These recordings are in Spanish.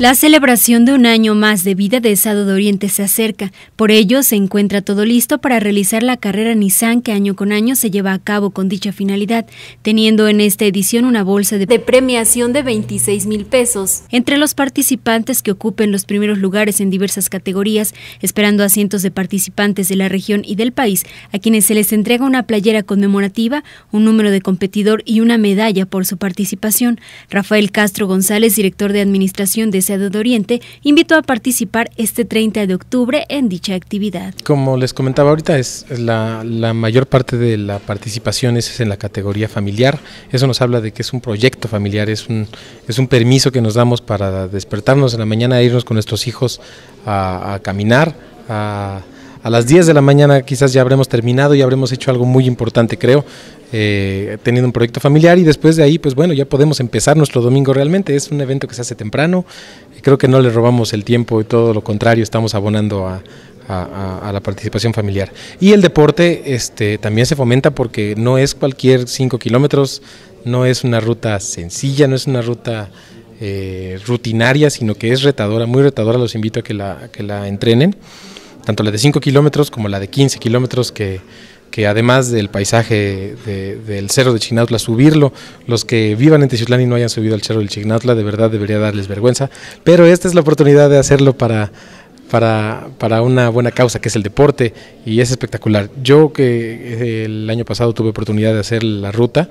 La celebración de un año más de vida de Estado de Oriente se acerca, por ello se encuentra todo listo para realizar la carrera Nissan que año con año se lleva a cabo con dicha finalidad, teniendo en esta edición una bolsa de, premiación de 26 mil pesos. Entre los participantes que ocupen los primeros lugares en diversas categorías, esperando a cientos de participantes de la región y del país, a quienes se les entrega una playera conmemorativa, un número de competidor y una medalla por su participación. Rafael Castro González, director de Administración de de Oriente invitó a participar este 30 de octubre en dicha actividad. Como les comentaba ahorita, es la, mayor parte de la participación es en la categoría familiar. Eso nos habla de que es un proyecto familiar, es un, es un permiso que nos damos para despertarnos en la mañana e irnos con nuestros hijos a, a caminar, a a las 10 de la mañana quizás ya habremos terminado y habremos hecho algo muy importante, creo, eh, teniendo un proyecto familiar y después de ahí, pues bueno, ya podemos empezar nuestro domingo realmente. Es un evento que se hace temprano, creo que no le robamos el tiempo y todo lo contrario, estamos abonando a, la participación familiar. Y el deporte este, también se fomenta porque no es cualquier 5 kilómetros, no es una ruta sencilla, no es una ruta eh, rutinaria, sino que es retadora, muy retadora, los invito a que la, a que la entrenen tanto la de 5 kilómetros como la de 15 kilómetros que además del paisaje del Cerro de Chignautla, subirlo, los que vivan en Teciutlán y no hayan subido al Cerro del Chignautla, de verdad debería darles vergüenza, pero esta es la oportunidad de hacerlo para, para, para una buena causa, que es el deporte, y es espectacular. Yo que eh, el año pasado tuve oportunidad de hacer la ruta,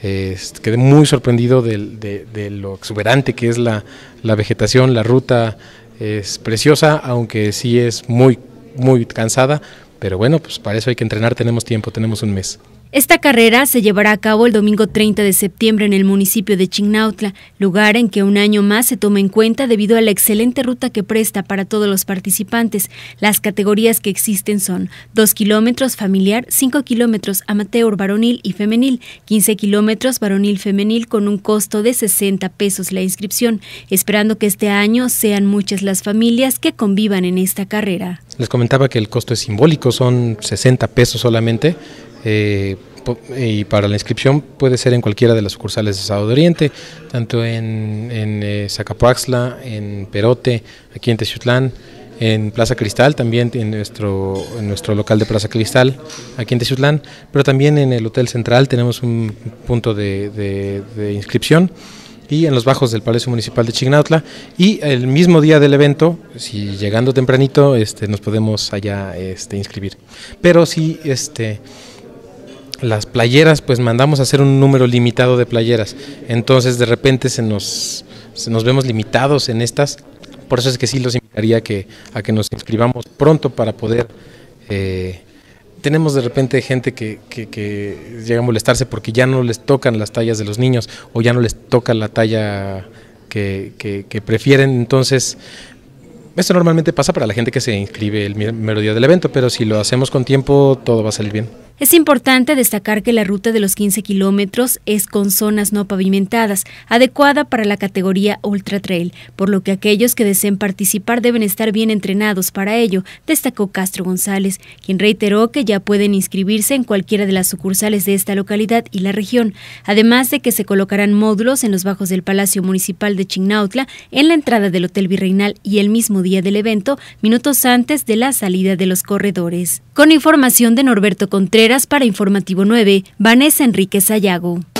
quedé muy sorprendido de, lo exuberante que es la, la vegetación, la ruta es preciosa, aunque sí es muy muy cansada, pero bueno, pues para eso hay que entrenar, tenemos tiempo, tenemos un mes. Esta carrera se llevará a cabo el domingo 30 de septiembre en el municipio de Chignautla, lugar en que un año más se toma en cuenta debido a la excelente ruta que presta para todos los participantes. Las categorías que existen son 2 kilómetros familiar, 5 kilómetros amateur varonil y femenil, 15 kilómetros varonil femenil con un costo de 60 pesos la inscripción, esperando que este año sean muchas las familias que convivan en esta carrera. Les comentaba que el costo es simbólico, son 60 pesos solamente. Eh, y para la inscripción puede ser en cualquiera de las sucursales de Estado de Oriente, tanto en, en eh, Zacapuaxla, en Perote, aquí en Teciutlán, en Plaza Cristal, también en nuestro, en nuestro local de Plaza Cristal, aquí en Teciutlán, pero también en el Hotel Central tenemos un punto de, de inscripción y en los bajos del Palacio Municipal de Chignautla. Y el mismo día del evento, si llegando tempranito, este, nos podemos allá este, inscribir. Pero si este las playeras, pues mandamos a hacer un número limitado de playeras. Entonces de repente se nos, nos vemos limitados en estas. Por eso es que sí los invitaría a que, a que nos inscribamos pronto para poder eh, tenemos de repente gente que, llega a molestarse porque ya no les tocan las tallas de los niños o ya no les toca la talla que, que prefieren. Entonces, esto normalmente pasa para la gente que se inscribe el mero día del evento, pero si lo hacemos con tiempo, todo va a salir bien. Es importante destacar que la ruta de los 15 kilómetros es con zonas no pavimentadas, adecuada para la categoría Ultra Trail, por lo que aquellos que deseen participar deben estar bien entrenados para ello, destacó Castro González, quien reiteró que ya pueden inscribirse en cualquiera de las sucursales de esta localidad y la región, además de que se colocarán módulos en los bajos del Palacio Municipal de Chignautla, en la entrada del Hotel Virreinal y el mismo día del evento, minutos antes de la salida de los corredores. Con información de Norberto Contreras, para Informativo 9, Vanessa Enrique Sayago.